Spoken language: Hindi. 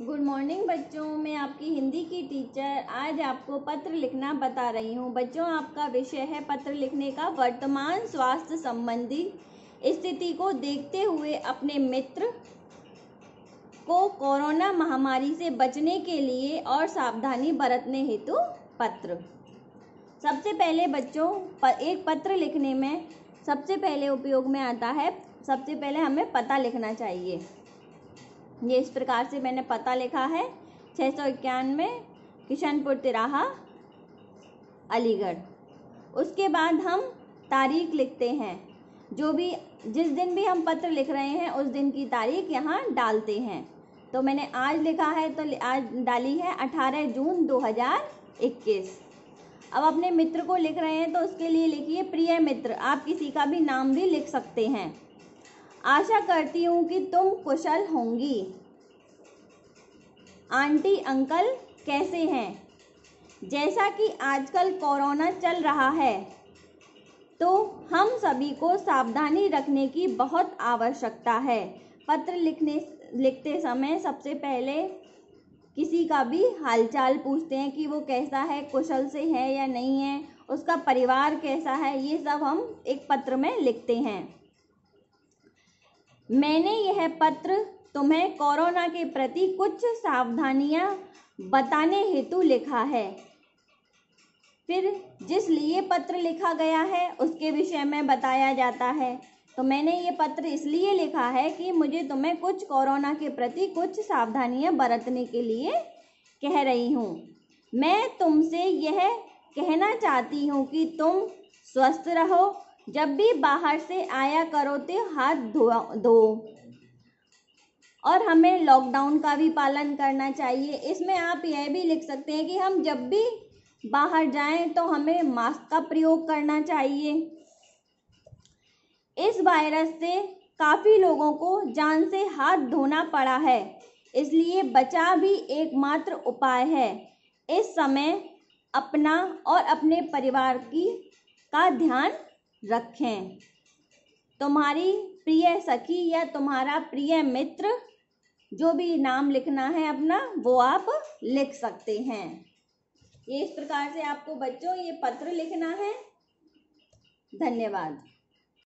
गुड मॉर्निंग बच्चों मैं आपकी हिंदी की टीचर आज आपको पत्र लिखना बता रही हूँ बच्चों आपका विषय है पत्र लिखने का वर्तमान स्वास्थ्य संबंधी स्थिति को देखते हुए अपने मित्र को कोरोना महामारी से बचने के लिए और सावधानी बरतने हेतु पत्र सबसे पहले बच्चों एक पत्र लिखने में सबसे पहले उपयोग में आता है सबसे पहले हमें पता लिखना चाहिए ये इस प्रकार से मैंने पता लिखा है छः सौ इक्यानवे किशनपुर तिराहा अलीगढ़ उसके बाद हम तारीख लिखते हैं जो भी जिस दिन भी हम पत्र लिख रहे हैं उस दिन की तारीख यहाँ डालते हैं तो मैंने आज लिखा है तो आज डाली है 18 जून 2021 अब अपने मित्र को लिख रहे हैं तो उसके लिए लिखिए प्रिय मित्र आप किसी का भी नाम भी लिख सकते हैं आशा करती हूँ कि तुम कुशल होंगी आंटी अंकल कैसे हैं जैसा कि आजकल कोरोना चल रहा है तो हम सभी को सावधानी रखने की बहुत आवश्यकता है पत्र लिखने लिखते समय सबसे पहले किसी का भी हालचाल पूछते हैं कि वो कैसा है कुशल से है या नहीं है उसका परिवार कैसा है ये सब हम एक पत्र में लिखते हैं मैंने यह पत्र तुम्हें कोरोना के प्रति कुछ सावधानियां बताने हेतु लिखा है फिर जिस लिए पत्र लिखा गया है उसके विषय में बताया जाता है तो मैंने ये पत्र इसलिए लिखा है कि मुझे तुम्हें कुछ कोरोना के प्रति कुछ सावधानियां बरतने के लिए कह रही हूँ मैं तुमसे यह कहना चाहती हूँ कि तुम स्वस्थ रहो जब भी बाहर से आया करो तो हाथ धो और हमें लॉकडाउन का भी पालन करना चाहिए इसमें आप यह भी लिख सकते हैं कि हम जब भी बाहर जाएं तो हमें मास्क का प्रयोग करना चाहिए इस वायरस से काफ़ी लोगों को जान से हाथ धोना पड़ा है इसलिए बचा भी एकमात्र उपाय है इस समय अपना और अपने परिवार की का ध्यान रखें तुम्हारी प्रिय सखी या तुम्हारा प्रिय मित्र जो भी नाम लिखना है अपना वो आप लिख सकते हैं ये इस प्रकार से आपको बच्चों ये पत्र लिखना है धन्यवाद